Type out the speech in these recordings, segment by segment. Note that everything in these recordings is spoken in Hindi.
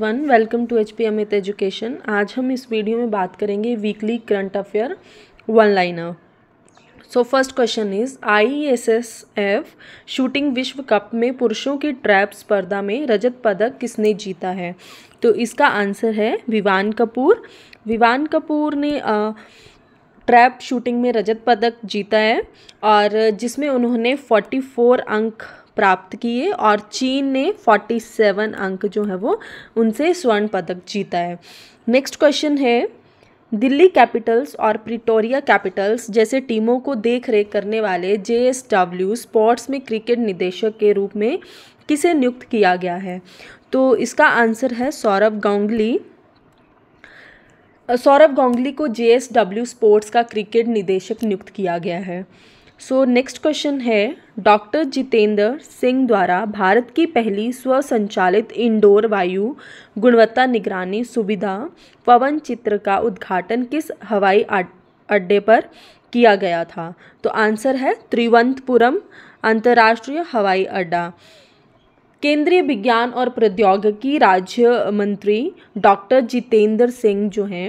One welcome to H P Amit education आज हम इस वीडियो में बात करेंगे weekly current affair one liner so first question is I S S F shooting विश्व कप में पुरुषों की ट्रैप स्पर्धा में रजत पदक किसने जीता है तो इसका आंसर है विवान कपूर विवान कपूर ने आ, ट्रैप शूटिंग में रजत पदक जीता है और जिसमें उन्होंने फोर अंक प्राप्त किए और चीन ने 47 अंक जो है वो उनसे स्वर्ण पदक जीता है नेक्स्ट क्वेश्चन है दिल्ली कैपिटल्स और प्रिटोरिया कैपिटल्स जैसे टीमों को देख रेख करने वाले डब्ल्यू स्पोर्ट्स में क्रिकेट निदेशक के रूप में किसे नियुक्त किया गया है तो इसका आंसर है सौरभ गांगुली सौरभ गांगुली को डब्ल्यू स्पोर्ट्स का क्रिकेट निदेशक नियुक्त किया गया है सो नेक्स्ट क्वेश्चन है डॉक्टर जितेंद्र सिंह द्वारा भारत की पहली स्वसंचालित इंडोर वायु गुणवत्ता निगरानी सुविधा पवन चित्र का उद्घाटन किस हवाई अड्डे पर किया गया था तो आंसर है त्रिवंतपुरम अंतर्राष्ट्रीय हवाई अड्डा केंद्रीय विज्ञान और प्रौद्योगिकी राज्य मंत्री डॉक्टर जितेंद्र सिंह जो हैं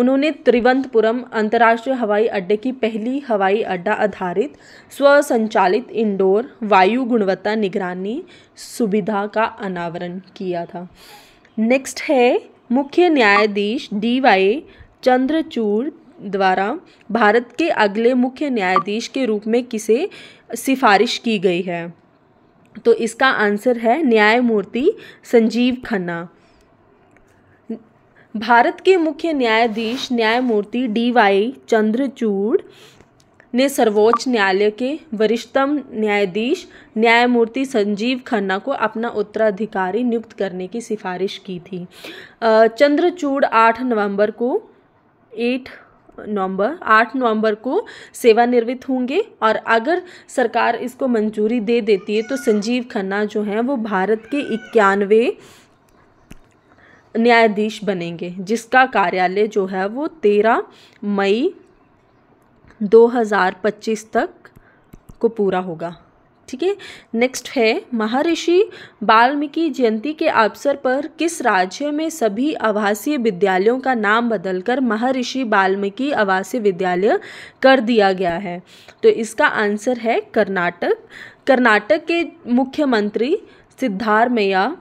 उन्होंने त्रिवंतपुरम अंतर्राष्ट्रीय हवाई अड्डे की पहली हवाई अड्डा आधारित स्वसंचालित इंडोर वायु गुणवत्ता निगरानी सुविधा का अनावरण किया था नेक्स्ट है मुख्य न्यायाधीश डी वाई चंद्रचूड़ द्वारा भारत के अगले मुख्य न्यायाधीश के रूप में किसे सिफारिश की गई है तो इसका आंसर है न्यायमूर्ति संजीव खन्ना भारत के मुख्य न्यायाधीश न्यायमूर्ति डी वाई चंद्रचूड़ ने सर्वोच्च न्यायालय के वरिष्ठतम न्यायाधीश न्यायमूर्ति संजीव खन्ना को अपना उत्तराधिकारी नियुक्त करने की सिफारिश की थी चंद्रचूड़ आठ नवंबर को एट नवंबर आठ नवंबर को सेवानिवृत्त होंगे और अगर सरकार इसको मंजूरी दे देती है तो संजीव खन्ना जो हैं वो भारत के इक्यानवे न्यायाधीश बनेंगे जिसका कार्यालय जो है वो तेरह मई 2025 तक को पूरा होगा ठीक है नेक्स्ट है महर्षि वाल्मीकि जयंती के अवसर पर किस राज्य में सभी आवासीय विद्यालयों का नाम बदलकर महर्षि वाल्मीकि आवासीय विद्यालय कर दिया गया है तो इसका आंसर है कर्नाटक कर्नाटक के मुख्यमंत्री सिद्धारमैया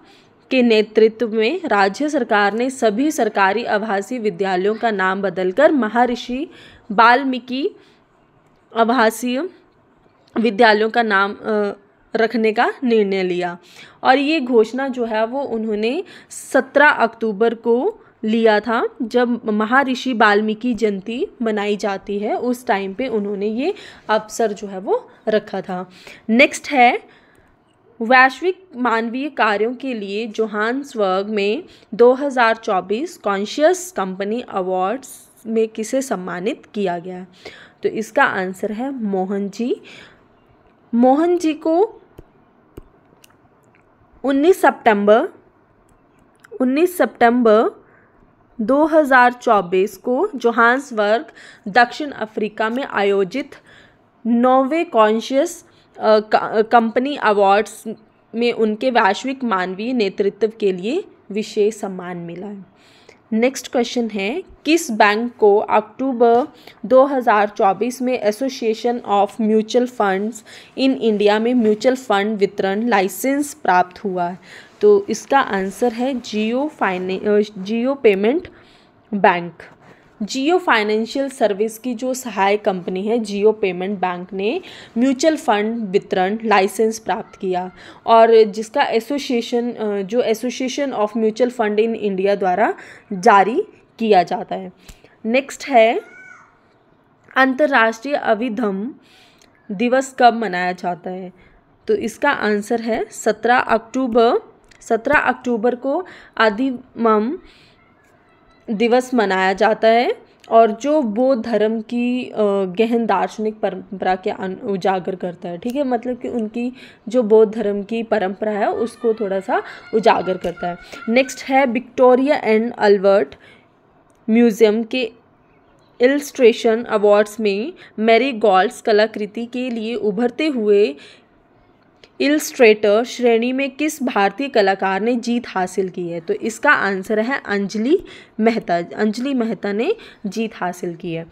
के नेतृत्व में राज्य सरकार ने सभी सरकारी आभासी विद्यालयों का नाम बदलकर महर्षि वाल्मीकि आभासीय विद्यालयों का नाम रखने का निर्णय लिया और ये घोषणा जो है वो उन्होंने 17 अक्टूबर को लिया था जब महर्षि वाल्मीकि जयंती मनाई जाती है उस टाइम पे उन्होंने ये अवसर जो है वो रखा था नेक्स्ट है वैश्विक मानवीय कार्यों के लिए जोहान्सवर्ग में 2024 कॉन्शियस कंपनी अवार्ड्स में किसे सम्मानित किया गया तो इसका आंसर है मोहन जी मोहन जी को 19 सितंबर 19 सितंबर 2024 को जोहान्सवर्ग दक्षिण अफ्रीका में आयोजित नौवे कॉन्शियस कंपनी अवार्ड्स में उनके वैश्विक मानवीय नेतृत्व के लिए विशेष सम्मान मिला है नेक्स्ट क्वेश्चन है किस बैंक को अक्टूबर 2024 में association of mutual funds in India में म्यूचुअल फंड वितरण लाइसेंस प्राप्त हुआ है तो इसका आंसर है जियो फाइने Jio payment bank Jio financial service की जो सहायक कंपनी है जियो पेमेंट बैंक ने म्यूचुअल फंड वितरण लाइसेंस प्राप्त किया और जिसका एसोसिएशन जो association of mutual fund in India द्वारा जारी किया जाता है नेक्स्ट है अंतर्राष्ट्रीय अविधम दिवस कब मनाया जाता है तो इसका आंसर है सत्रह अक्टूबर सत्रह अक्टूबर को अधिम दिवस मनाया जाता है और जो बौद्ध धर्म की गहन दार्शनिक परंपरा के उजागर करता है ठीक है मतलब कि उनकी जो बौद्ध धर्म की परंपरा है उसको थोड़ा सा उजागर करता है नेक्स्ट है विक्टोरिया एंड अल्बर्ट म्यूज़ियम के इल्स्ट्रेशन अवार्ड्स में मैरी गॉल्ड्स कलाकृति के लिए उभरते हुए इलस्ट्रेटर श्रेणी में किस भारतीय कलाकार ने जीत हासिल की है तो इसका आंसर है अंजलि मेहता अंजलि मेहता ने जीत हासिल की है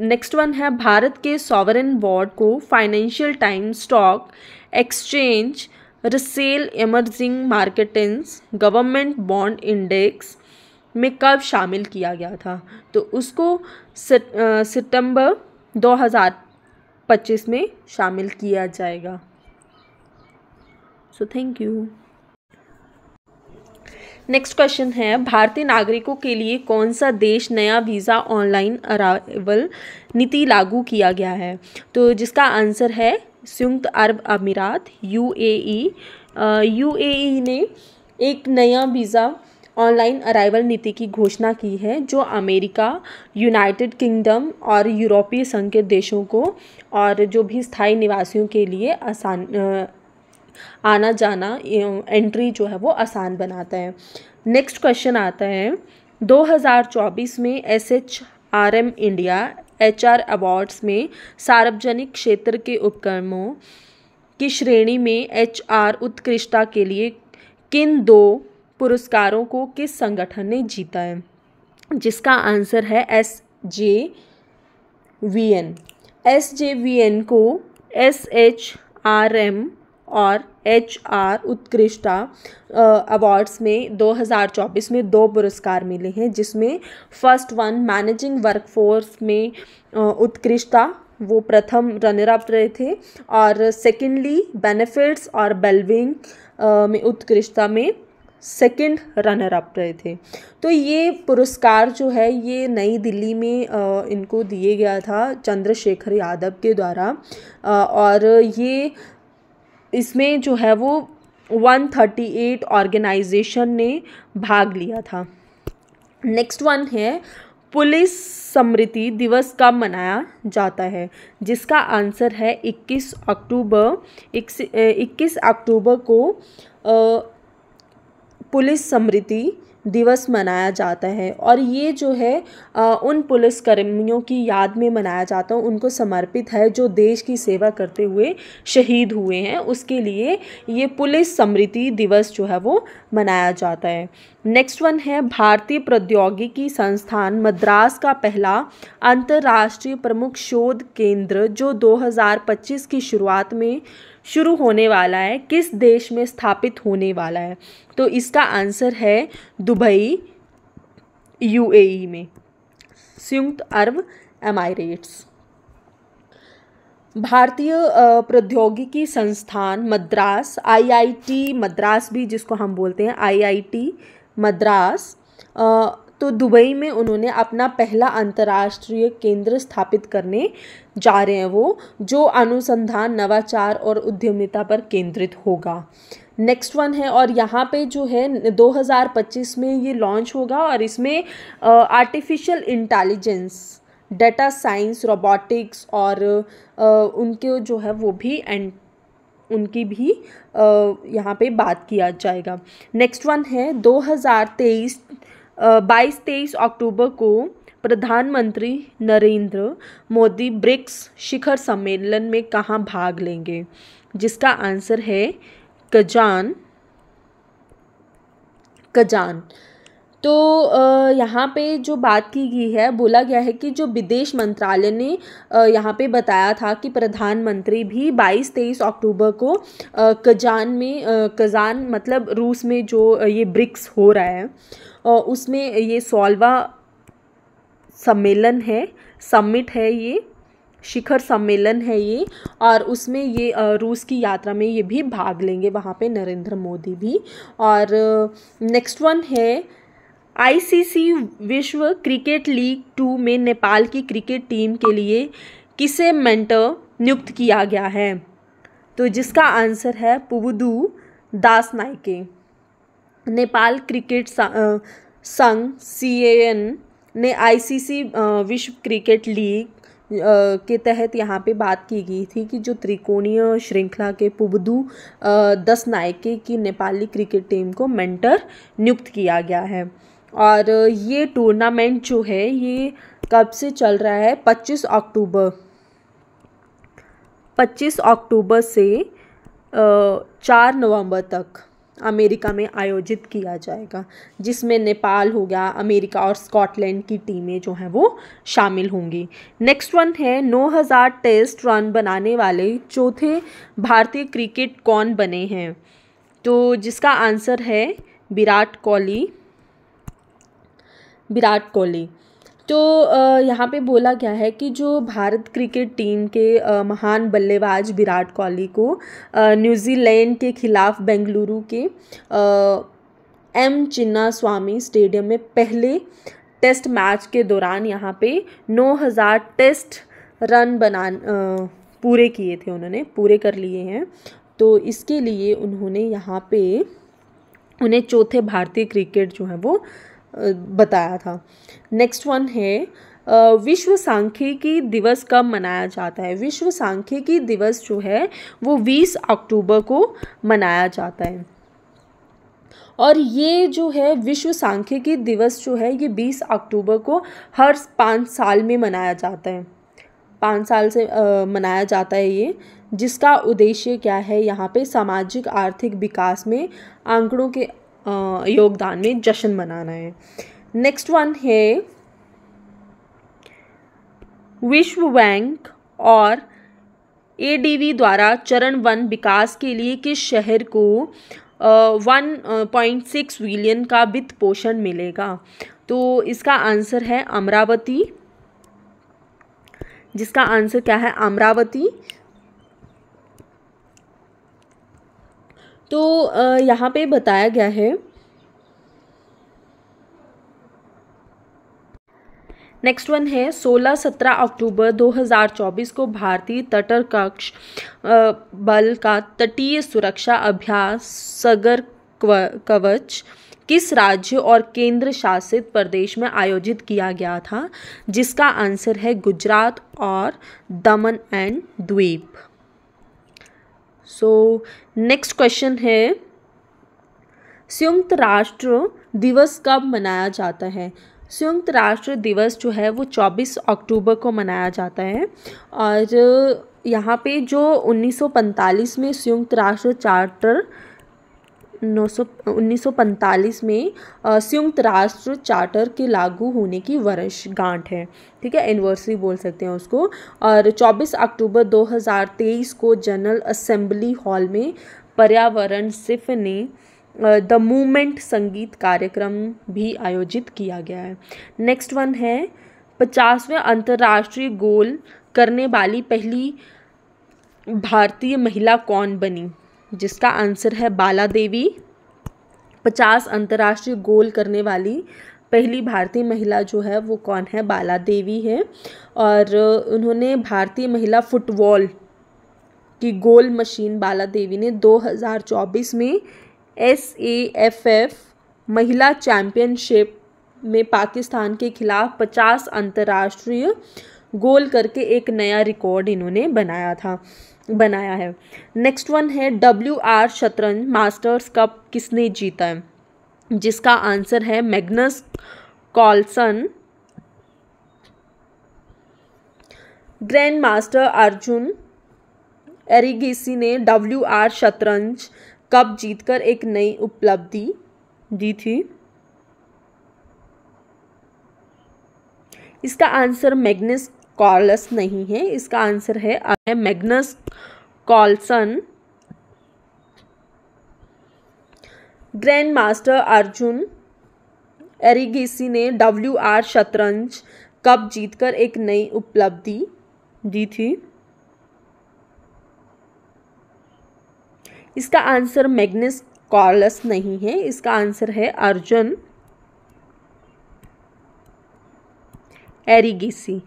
नेक्स्ट वन है भारत के सॉवरन बोर्ड को financial time stock exchange Russell emerging markets government bond index में कब शामिल किया गया था तो उसको सितंबर 2025 में शामिल किया जाएगा so thank you next question है भारतीय नागरिकों के लिए कौन सा देश नया वीज़ा ऑनलाइन अराइवल नीति लागू किया गया है तो जिसका आंसर है संयुक्त अरब अमीरात यूएई यूएई e। e ने एक नया वीज़ा ऑनलाइन अराइवल नीति की घोषणा की है जो अमेरिका यूनाइटेड किंगडम और यूरोपीय संघ के देशों को और जो भी स्थायी निवासियों के लिए आसान आना जाना एंट्री जो है वो आसान बनाता है नेक्स्ट क्वेश्चन आता है 2024 में S H R M India H R awards में सार्वजनिक क्षेत्र के उपक्रमों की श्रेणी में एच आर उत्कृष्टता के लिए किन दो पुरस्कारों को किस संगठन ने जीता है जिसका आंसर है S J V N S J V N को एस एच आर एम और एच आर उत्कृष्टा अवार्ड्स में 2024 में दो पुरस्कार मिले हैं जिसमें फर्स्ट वन मैनेजिंग वर्कफोर्स में उत्कृष्टा वो प्रथम रनर अप रहे थे और सेकेंडली बेनिफिट्स और बेलविंग में उत्कृष्टता में सेकंड रनर अप रहे थे तो ये पुरस्कार जो है ये नई दिल्ली में इनको दिए गया था चंद्रशेखर यादव के द्वारा और ये इसमें जो है वो 138 ऑर्गेनाइजेशन ने भाग लिया था नेक्स्ट वन है पुलिस स्मृति दिवस कब मनाया जाता है जिसका आंसर है 21 अक्टूबर 21 अक्टूबर को पुलिस स्मृति दिवस मनाया जाता है और ये जो है उन पुलिसकर्मियों की याद में मनाया जाता है उनको समर्पित है जो देश की सेवा करते हुए शहीद हुए हैं उसके लिए ये पुलिस स्मृति दिवस जो है वो मनाया जाता है नेक्स्ट वन है भारतीय प्रौद्योगिकी संस्थान मद्रास का पहला अंतर्राष्ट्रीय प्रमुख शोध केंद्र जो 2025 की शुरुआत में शुरू होने वाला है किस देश में स्थापित होने वाला है तो इसका आंसर है दुबई यूएई में संयुक्त अरब एमायरेट्स भारतीय प्रौद्योगिकी संस्थान मद्रास आईआईटी मद्रास भी जिसको हम बोलते हैं आईआईटी मद्रास तो दुबई में उन्होंने अपना पहला अंतर्राष्ट्रीय केंद्र स्थापित करने जा रहे हैं वो जो अनुसंधान नवाचार और उद्यमिता पर केंद्रित होगा नेक्स्ट वन है और यहाँ पे जो है 2025 में ये लॉन्च होगा और इसमें artificial intelligence data science robotics और आ, उनके जो है वो भी एंड उनकी भी यहाँ पे बात किया जाएगा नेक्स्ट वन है 2023 बाईस तेईस अक्टूबर को प्रधानमंत्री नरेंद्र मोदी ब्रिक्स शिखर सम्मेलन में कहाँ भाग लेंगे जिसका आंसर है कजान कजान तो यहाँ पे जो बात की गई है बोला गया है कि जो विदेश मंत्रालय ने यहाँ पे बताया था कि प्रधानमंत्री भी 22 तेईस अक्टूबर को कजान में कजान मतलब रूस में जो ये ब्रिक्स हो रहा है और उसमें ये सोलवा सम्मेलन है समिट है ये शिखर सम्मेलन है ये और उसमें ये रूस की यात्रा में ये भी भाग लेंगे वहाँ पे नरेंद्र मोदी भी और नेक्स्ट वन है आईसीसी विश्व क्रिकेट लीग टू में नेपाल की क्रिकेट टीम के लिए किसे मेंटर नियुक्त किया गया है तो जिसका आंसर है पुबुदू दास नाइके नेपाल क्रिकेट संघ सी ने आईसीसी विश्व क्रिकेट लीग के तहत यहाँ पे बात की गई थी कि जो त्रिकोणीय श्रृंखला के पुबदू दस नायके की नेपाली क्रिकेट टीम को मेंटर नियुक्त किया गया है और ये टूर्नामेंट जो है ये कब से चल रहा है पच्चीस अक्टूबर पच्चीस अक्टूबर से चार नवंबर तक अमेरिका में आयोजित किया जाएगा जिसमें नेपाल हो गया अमेरिका और स्कॉटलैंड की टीमें जो हैं वो शामिल होंगी नेक्स्ट वन है 9000 टेस्ट रन बनाने वाले चौथे भारतीय क्रिकेट कौन बने हैं तो जिसका आंसर है विराट कोहली विराट कोहली तो यहाँ पे बोला गया है कि जो भारत क्रिकेट टीम के महान बल्लेबाज विराट कोहली को न्यूजीलैंड के खिलाफ बेंगलुरु के एम चिन्ना स्वामी स्टेडियम में पहले टेस्ट मैच के दौरान यहाँ पे 9000 टेस्ट रन बना पूरे किए थे उन्होंने पूरे कर लिए हैं तो इसके लिए उन्होंने यहाँ पे उन्हें चौथे भारतीय क्रिकेट जो है वो बताया था नेक्स्ट वन है विश्व सांख्यिकी दिवस कब मनाया जाता है विश्व सांख्यिकी दिवस जो है वो 20 अक्टूबर को मनाया जाता है और ये जो है विश्व सांख्यिकी दिवस जो है ये 20 अक्टूबर को हर पाँच साल में मनाया जाता है पाँच साल से आ, मनाया जाता है ये जिसका उद्देश्य क्या है यहाँ पे सामाजिक आर्थिक विकास में आंकड़ों के योगदान में जश्न मनाना है नेक्स्ट वन है विश्व बैंक और ए द्वारा चरण वन विकास के लिए किस शहर को वन पॉइंट सिक्स विलियन का वित्त पोषण मिलेगा तो इसका आंसर है अमरावती जिसका आंसर क्या है अमरावती तो यहाँ पे बताया गया है नेक्स्ट वन है 16-17 अक्टूबर 2024 को भारतीय तटरक्ष बल का तटीय सुरक्षा अभ्यास सगर कवच किस राज्य और केंद्र शासित प्रदेश में आयोजित किया गया था जिसका आंसर है गुजरात और दमन एंड द्वीप सो नेक्स्ट क्वेश्चन है संयुक्त राष्ट्र दिवस कब मनाया जाता है संयुक्त राष्ट्र दिवस जो है वो 24 अक्टूबर को मनाया जाता है और यहाँ पे जो 1945 में संयुक्त राष्ट्र चार्टर 1945 सौ में संयुक्त राष्ट्र चार्टर के लागू होने की वर्षगांठ है ठीक है एनिवर्सरी बोल सकते हैं उसको और 24 अक्टूबर 2023 को जनरल असेंबली हॉल में पर्यावरण सिफ ने द मूवमेंट संगीत कार्यक्रम भी आयोजित किया गया है नेक्स्ट वन है पचासवें अंतर्राष्ट्रीय गोल करने वाली पहली भारतीय महिला कौन बनी जिसका आंसर है बाला देवी पचास अंतर्राष्ट्रीय गोल करने वाली पहली भारतीय महिला जो है वो कौन है बाला देवी है और उन्होंने भारतीय महिला फुटबॉल की गोल मशीन बाला देवी ने 2024 में एस ए एफ एफ महिला चैम्पियनशिप में पाकिस्तान के खिलाफ 50 अंतर्राष्ट्रीय गोल करके एक नया रिकॉर्ड इन्होंने बनाया था बनाया है नेक्स्ट वन है डब्ल्यू आर शतरंज मास्टर्स कप किसने जीता है जिसका आंसर है Magnus Carlsen grand master Arjun Erigaisi ने डब्ल्यू आर शतरंज कप जीतकर एक नई उपलब्धि दी थी इसका आंसर मैग्नस कॉलस नहीं है इसका आंसर है Magnus Carlsen grand master Arjun Erigaisi ने डब्ल्यू आर शतरंज कप जीतकर एक नई उपलब्धि दी थी इसका आंसर मैग्नस कॉलस नहीं है इसका आंसर है अर्जुन एरिगेसी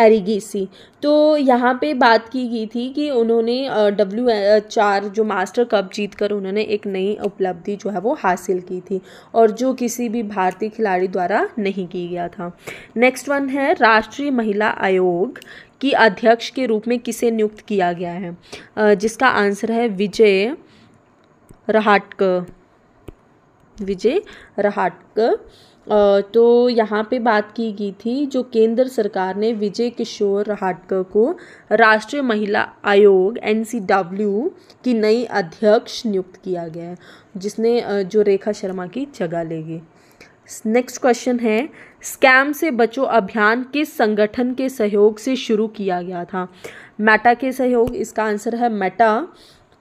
एरीगेसी तो यहाँ पे बात की गई थी कि उन्होंने डब्ल्यू चार जो मास्टर कप जीत कर उन्होंने एक नई उपलब्धि जो है वो हासिल की थी और जो किसी भी भारतीय खिलाड़ी द्वारा नहीं की गया था नेक्स्ट वन है राष्ट्रीय महिला आयोग की अध्यक्ष के रूप में किसे नियुक्त किया गया है जिसका आंसर है विजय रहाटकर विजय रहाटकर तो यहाँ पे बात की गई थी जो केंद्र सरकार ने विजय किशोर रहाटकर को राष्ट्रीय महिला आयोग एन की नई अध्यक्ष नियुक्त किया गया है जिसने जो रेखा शर्मा की जगह लेगी नेक्स्ट क्वेश्चन है स्कैम से बचो अभियान किस संगठन के सहयोग से शुरू किया गया था मेटा के सहयोग इसका आंसर है मेटा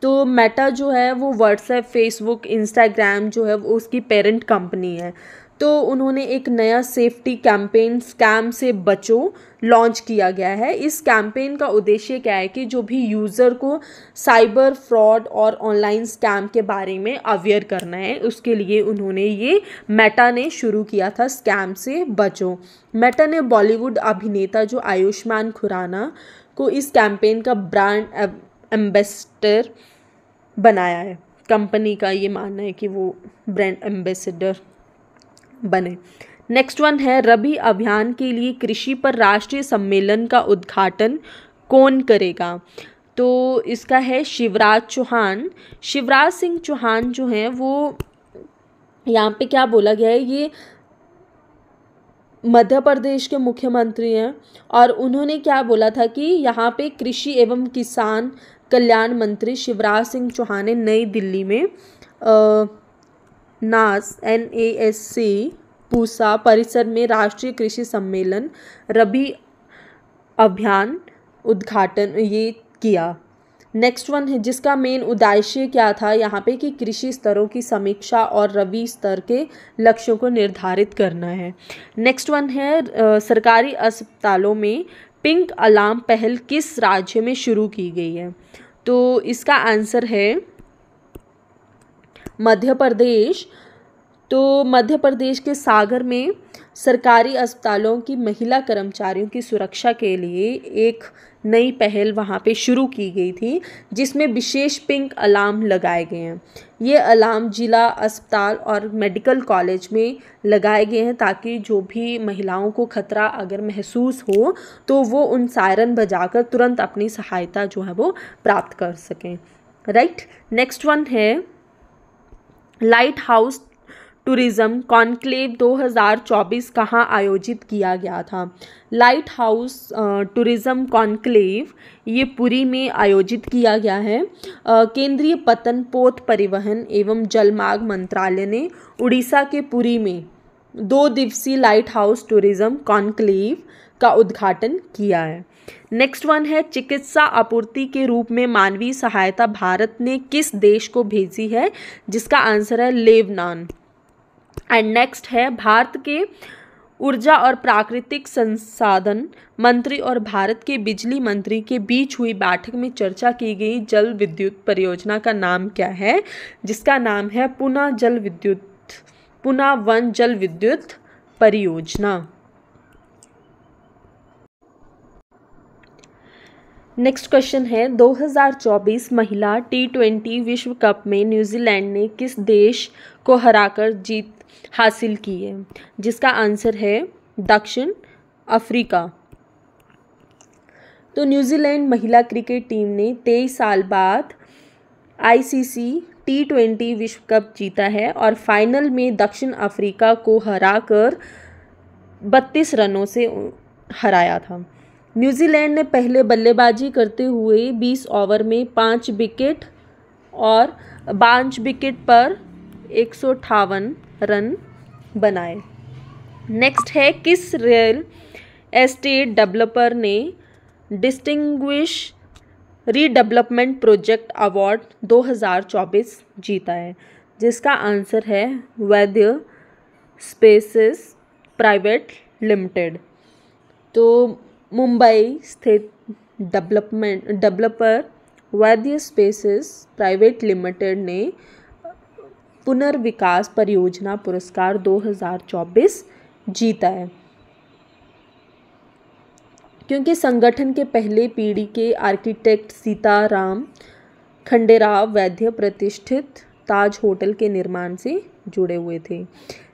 तो मेटा जो है वो व्हाट्सएप फेसबुक इंस्टाग्राम जो है वो उसकी पेरेंट कंपनी है तो उन्होंने एक नया सेफ्टी कैंपेन स्कैम से बचो लॉन्च किया गया है इस कैंपेन का उद्देश्य क्या है कि जो भी यूज़र को साइबर फ्रॉड और ऑनलाइन स्कैम के बारे में अवेयर करना है उसके लिए उन्होंने ये मेटा ने शुरू किया था स्कैम से बचो मेटा ने बॉलीवुड अभिनेता जो आयुष्मान खुराना को इस कैंपेन का ब्रांड एम्बेसडर बनाया है कंपनी का ये मानना है कि वो ब्रांड एम्बेसडर बने नेक्स्ट वन है रबी अभियान के लिए कृषि पर राष्ट्रीय सम्मेलन का उद्घाटन कौन करेगा तो इसका है शिवराज चौहान शिवराज सिंह चौहान जो हैं वो यहाँ पे क्या बोला गया है ये मध्य प्रदेश के मुख्यमंत्री हैं और उन्होंने क्या बोला था कि यहाँ पे कृषि एवं किसान कल्याण मंत्री शिवराज सिंह चौहान ने नई दिल्ली में आ, नास N A S C Pusa परिसर में राष्ट्रीय कृषि सम्मेलन रबी अभियान उद्घाटन ये किया नेक्स्ट वन है जिसका मेन उद्देश्य क्या था यहाँ पे कि कृषि स्तरों की समीक्षा और रबी स्तर के लक्ष्यों को निर्धारित करना है नेक्स्ट वन है सरकारी अस्पतालों में पिंक अलार्म पहल किस राज्य में शुरू की गई है तो इसका आंसर है मध्य प्रदेश तो मध्य प्रदेश के सागर में सरकारी अस्पतालों की महिला कर्मचारियों की सुरक्षा के लिए एक नई पहल वहाँ पे शुरू की गई थी जिसमें विशेष पिंक अलार्म लगाए गए हैं ये अलार्म जिला अस्पताल और मेडिकल कॉलेज में लगाए गए हैं ताकि जो भी महिलाओं को खतरा अगर महसूस हो तो वो उन सायरन बजाकर तुरंत अपनी सहायता जो है वो प्राप्त कर सकें राइट नेक्स्ट वन है लाइट हाउस टूरिज़्म कॉन्क्लेव 2024 कहाँ आयोजित किया गया था लाइट हाउस टूरिज़्म कॉन्क्लेव ये पुरी में आयोजित किया गया है केंद्रीय पतन पोत परिवहन एवं जलमार्ग मंत्रालय ने उड़ीसा के पुरी में दो दिवसीय लाइट हाउस टूरिज्म कॉन्क्लेव का उद्घाटन किया है नेक्स्ट वन है चिकित्सा आपूर्ति के रूप में मानवीय सहायता भारत ने किस देश को भेजी है जिसका आंसर है लेबनान एंड नेक्स्ट है भारत के ऊर्जा और प्राकृतिक संसाधन मंत्री और भारत के बिजली मंत्री के बीच हुई बैठक में चर्चा की गई जल विद्युत परियोजना का नाम क्या है जिसका नाम है पुनः जल विद्युत पुना वन जल विद्युत परियोजना नेक्स्ट क्वेश्चन है 2024 महिला टी ट्वेंटी विश्व कप में न्यूजीलैंड ने किस देश को हराकर जीत हासिल की है जिसका आंसर है दक्षिण अफ्रीका तो न्यूजीलैंड महिला क्रिकेट टीम ने तेईस साल बाद आईसीसी टी ट्वेंटी विश्व कप जीता है और फाइनल में दक्षिण अफ्रीका को हरा कर बत्तीस रनों से हराया था न्यूजीलैंड ने पहले बल्लेबाजी करते हुए 20 ओवर में पाँच विकेट और पाँच विकेट पर एक रन बनाए नेक्स्ट है किस रियल एस्टेट डेवलपर ने डिस्टिंग्विश रीडेवलपमेंट प्रोजेक्ट अवार्ड 2024 जीता है जिसका आंसर है वैद्य स्पेसेस प्राइवेट लिमिटेड तो मुंबई स्थित development developer Vaidya spaces private limited ने पुनर्विकास परियोजना पुरस्कार 2024 जीता है क्योंकि संगठन के पहले पीढ़ी के आर्किटेक्ट सीताराम खंडेराव वैद्य प्रतिष्ठित ताज होटल के निर्माण से जुड़े हुए थे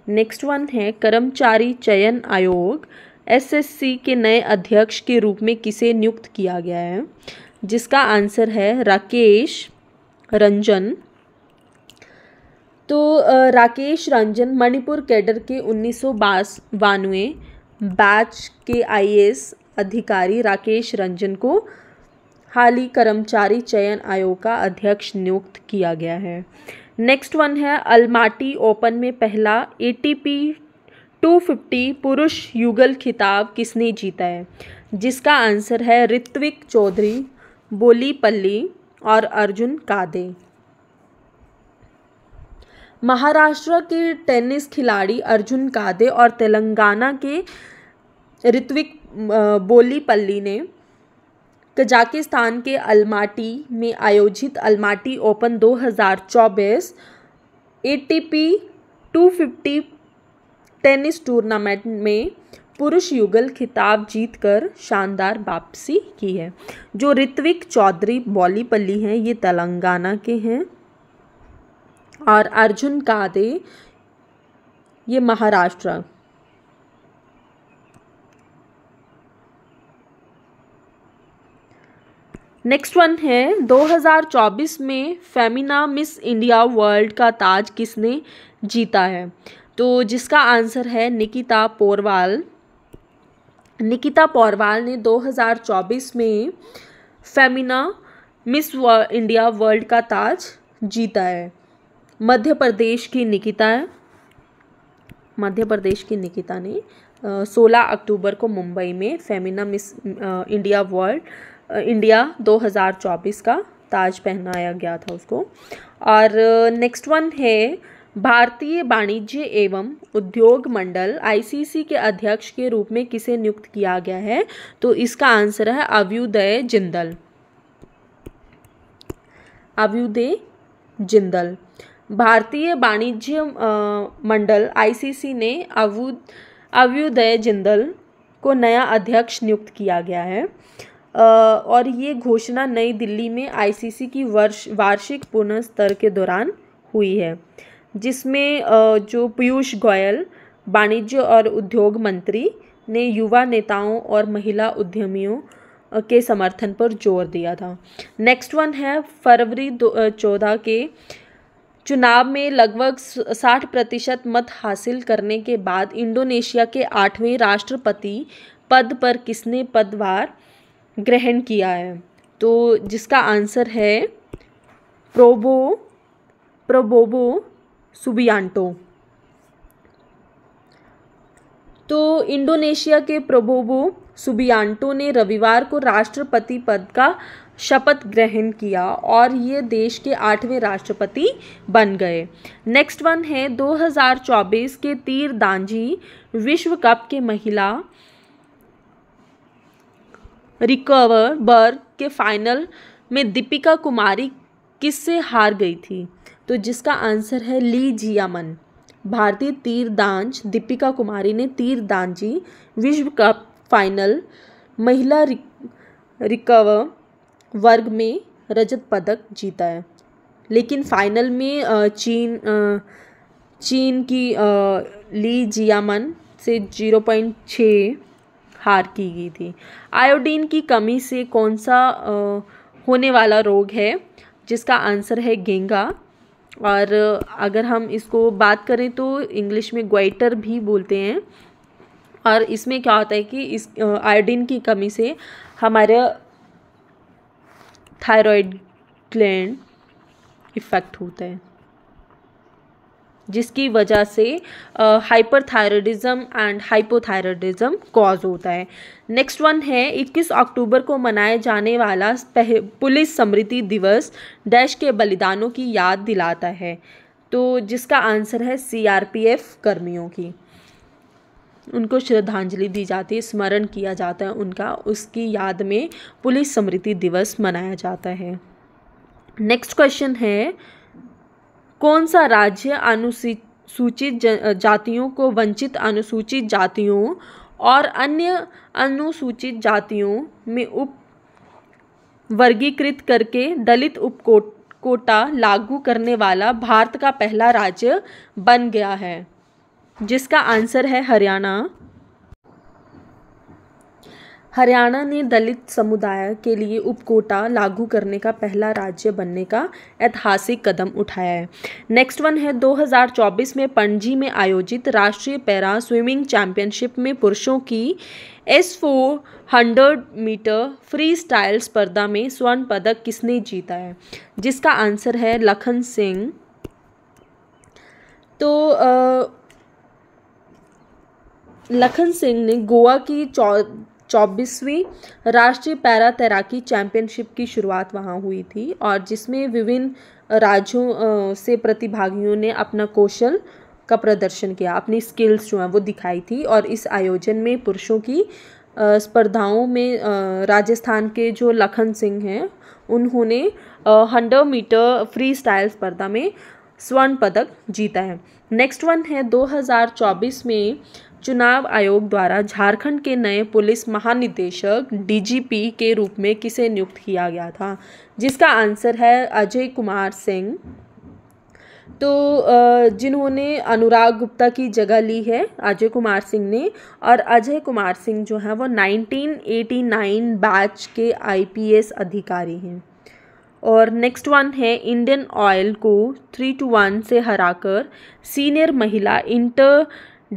नेक्स्ट वन है कर्मचारी चयन आयोग एसएससी के नए अध्यक्ष के रूप में किसे नियुक्त किया गया है जिसका आंसर है राकेश रंजन तो राकेश रंजन मणिपुर कैडर के उन्नीस सौ बैच के आईएएस अधिकारी राकेश रंजन को हाल ही कर्मचारी चयन आयोग का अध्यक्ष नियुक्त किया गया है नेक्स्ट वन है अलमाटी ओपन में पहला ए 250 पुरुष युगल खिताब किसने जीता है जिसका आंसर है ऋत्विक चौधरी बोली पल्ली और अर्जुन कादे महाराष्ट्र के टेनिस खिलाड़ी अर्जुन कादे और तेलंगाना के ऋत्विक बोलीपल्ली ने कजाकिस्तान के अल्माटी में आयोजित Almaty open 2024 ATP 250 tennis tournament में पुरुष युगल खिताब जीतकर शानदार वापसी की है जो ऋत्विक चौधरी बॉलीपल्ली हैं ये तेलंगाना के हैं और अर्जुन कादे ये महाराष्ट्र नेक्स्ट वन है 2024 में फेमिना मिस इंडिया वर्ल्ड का ताज किसने जीता है तो जिसका आंसर है निकिता पोरवाल निकिता पोरवाल ने 2024 में फेमिना मिस इंडिया वर्ल्ड का ताज जीता है मध्य प्रदेश की निकिता है मध्य प्रदेश की निकिता ने सोलह अक्टूबर को मुंबई में Femina miss India world India 2024 का ताज पहनाया गया था उसको और नेक्स्ट वन है भारतीय वाणिज्य एवं उद्योग मंडल आईसीसी के अध्यक्ष के रूप में किसे नियुक्त किया गया है तो इसका आंसर है अव्युदय जिंदल अव्युदय जिंदल भारतीय वाणिज्य मंडल आईसीसी ने अव्यु अव्युदय जिंदल को नया अध्यक्ष नियुक्त किया गया है और ये घोषणा नई दिल्ली में आईसीसी की वर्ष वार्षिक पुनः स्तर के दौरान हुई है जिसमें जो पीयूष गोयल वाणिज्य और उद्योग मंत्री ने युवा नेताओं और महिला उद्यमियों के समर्थन पर जोर दिया था नेक्स्ट वन है फरवरी दो चौदह के चुनाव में लगभग साठ प्रतिशत मत हासिल करने के बाद इंडोनेशिया के आठवें राष्ट्रपति पद पर किसने पदभार ग्रहण किया है तो जिसका आंसर है प्रोबो प्रोबोबो सुबियांटो तो इंडोनेशिया के प्रोबोबो सुबियांटो ने रविवार को राष्ट्रपति पद का शपथ ग्रहण किया और ये देश के आठवें राष्ट्रपति बन गए नेक्स्ट वन है 2024 के दांजी विश्व कप के महिला रिकवर बर के फाइनल में दीपिका कुमारी किससे हार गई थी तो जिसका आंसर है ली जियामन भारतीय तीरदांज दीपिका कुमारी ने तीरदांजी विश्व कप फाइनल महिला रिक, रिकवर वर्ग में रजत पदक जीता है लेकिन फाइनल में चीन चीन की ली जियामन से जीरो पॉइंट छः हार की गई थी आयोडीन की कमी से कौन सा होने वाला रोग है जिसका आंसर है गेंगा और अगर हम इसको बात करें तो इंग्लिश में ग्वाइटर भी बोलते हैं और इसमें क्या होता है कि इस आयोडीन की कमी से हमारे थायराइड ग्लैंड इफ़ेक्ट होता है जिसकी वजह से हाइपरथायरॉयडिज्म एंड हाइपोथायरॉयडिज्म कॉज होता है नेक्स्ट वन है 21 अक्टूबर को मनाए जाने वाला पुलिस स्मृति दिवस डैश के बलिदानों की याद दिलाता है तो जिसका आंसर है सीआरपीएफ कर्मियों की उनको श्रद्धांजलि दी जाती है स्मरण किया जाता है उनका उसकी याद में पुलिस स्मृति दिवस मनाया जाता है नेक्स्ट क्वेश्चन है कौन सा राज्य अनुसूचित जातियों को वंचित अनुसूचित जातियों और अन्य अनुसूचित जातियों में उप वर्गीकृत करके दलित उपकोट कोटा लागू करने वाला भारत का पहला राज्य बन गया है जिसका आंसर है हरियाणा हरियाणा ने दलित समुदाय के लिए उपकोटा लागू करने का पहला राज्य बनने का ऐतिहासिक कदम उठाया है नेक्स्ट वन है 2024 में पणजी में आयोजित राष्ट्रीय पैरा स्विमिंग चैंपियनशिप में पुरुषों की एस four hundred meter freestyle स्पर्धा में स्वर्ण पदक किसने जीता है जिसका आंसर है लखन सिंह तो आ, लखन सिंह ने गोवा की चौ चौबीसवीं राष्ट्रीय पैरा तैराकी चैंपियनशिप की शुरुआत वहाँ हुई थी और जिसमें विभिन्न राज्यों से प्रतिभागियों ने अपना कौशल का प्रदर्शन किया अपनी स्किल्स जो हैं वो दिखाई थी और इस आयोजन में पुरुषों की स्पर्धाओं में राजस्थान के जो लखन सिंह हैं उन्होंने हंड्रेड मीटर फ्री स्टाइल स्पर्धा में स्वर्ण पदक जीता है नेक्स्ट वन है 2024 में चुनाव आयोग द्वारा झारखंड के नए पुलिस महानिदेशक डीजीपी के रूप में किसे नियुक्त किया गया था जिसका आंसर है अजय कुमार सिंह तो जिन्होंने अनुराग गुप्ता की जगह ली है अजय कुमार सिंह ने और अजय कुमार सिंह जो हैं वो 1989 बैच के आईपीएस अधिकारी हैं और नेक्स्ट वन है इंडियन ऑयल को थ्री टू वन से हराकर सीनियर महिला इंटर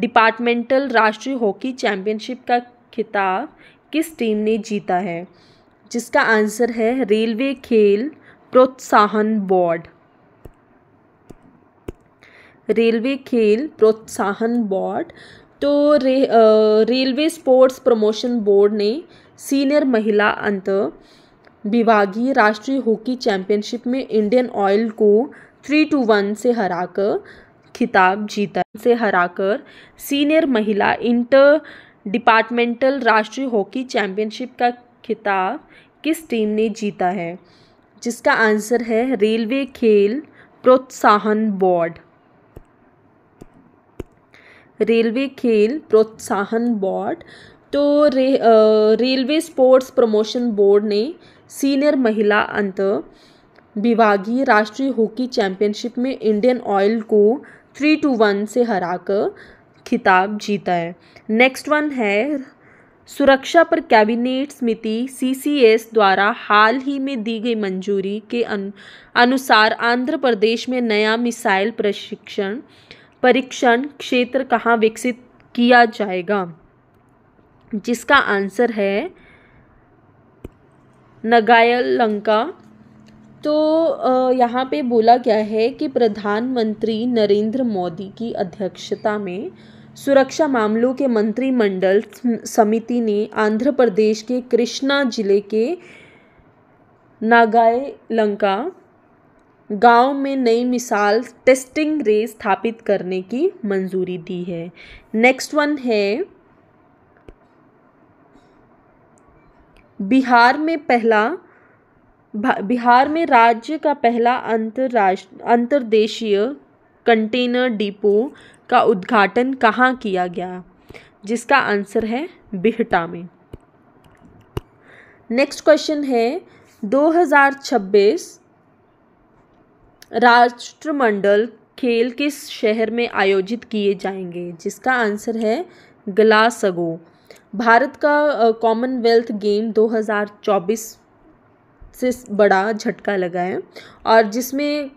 डिपार्टमेंटल राष्ट्रीय हॉकी चैंपियनशिप का खिताब किस टीम ने जीता है जिसका आंसर है रेलवे खेल प्रोत्साहन बोर्ड रेलवे खेल प्रोत्साहन बोर्ड तो रे, रेलवे स्पोर्ट्स प्रमोशन बोर्ड ने सीनियर महिला अंत विभागीय राष्ट्रीय हॉकी चैंपियनशिप में इंडियन ऑयल को थ्री टू वन से हराकर खिताब जीता से हराकर सीनियर महिला इंटर डिपार्टमेंटल राष्ट्रीय हॉकी चैंपियनशिप का खिताब किस टीम ने जीता है जिसका आंसर है रेलवे खेल प्रोत्साहन बोर्ड रेलवे खेल प्रोत्साहन बोर्ड तो रे, रेलवे स्पोर्ट्स प्रमोशन बोर्ड ने सीनियर महिला अंत विभागीय राष्ट्रीय हॉकी चैंपियनशिप में इंडियन ऑयल को थ्री टू वन से हरा कर खिताब जीता है नेक्स्ट वन है सुरक्षा पर कैबिनेट समिति सीसीएस द्वारा हाल ही में दी गई मंजूरी के अनुसार आंध्र प्रदेश में नया मिसाइल प्रशिक्षण परीक्षण क्षेत्र कहाँ विकसित किया जाएगा जिसका आंसर है नगायलंका तो यहाँ पे बोला गया है कि प्रधानमंत्री नरेंद्र मोदी की अध्यक्षता में सुरक्षा मामलों के मंत्रिमंडल समिति ने आंध्र प्रदेश के कृष्णा जिले के नागाय लंका गांव में नई मिसाल टेस्टिंग रेस स्थापित करने की मंजूरी दी है नेक्स्ट वन है बिहार में पहला बिहार में राज्य का पहला अंतर्राष्ट्र अंतर्देशीय कंटेनर डिपो का उद्घाटन कहाँ किया गया जिसका आंसर है बिहटा में नेक्स्ट क्वेश्चन है 2026 राष्ट्रमंडल खेल किस शहर में आयोजित किए जाएंगे जिसका आंसर है ग्लासगो भारत का कॉमनवेल्थ गेम 2024 से बड़ा झटका लगा है और जिसमें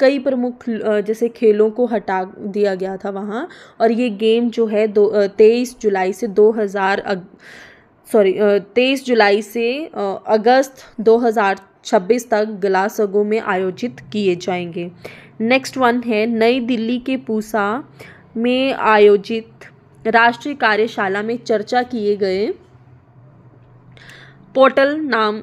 कई प्रमुख जैसे खेलों को हटा दिया गया था वहाँ और ये गेम जो है दो तेईस जुलाई से दो हज़ार सॉरी तेईस जुलाई से अगस्त दो हज़ार छब्बीस तक ग्लासगो में आयोजित किए जाएंगे नेक्स्ट वन है नई दिल्ली के पूसा में आयोजित राष्ट्रीय कार्यशाला में चर्चा किए गए पोर्टल नाम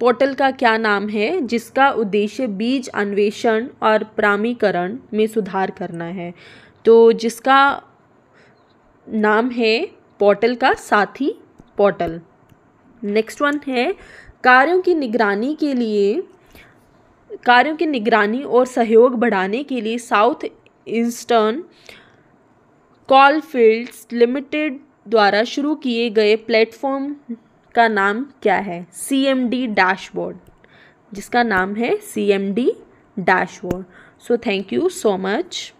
पोर्टल का क्या नाम है जिसका उद्देश्य बीज अन्वेषण और प्रामीकरण में सुधार करना है तो जिसका नाम है पोर्टल का साथी पोर्टल नेक्स्ट वन है कार्यों की निगरानी के लिए कार्यों की निगरानी और सहयोग बढ़ाने के लिए साउथ ईस्टर्न कॉलफील्ड्स लिमिटेड द्वारा शुरू किए गए प्लेटफॉर्म का नाम क्या है सी एम डी डैशबोर्ड जिसका नाम है C M D dashboard so thank you so much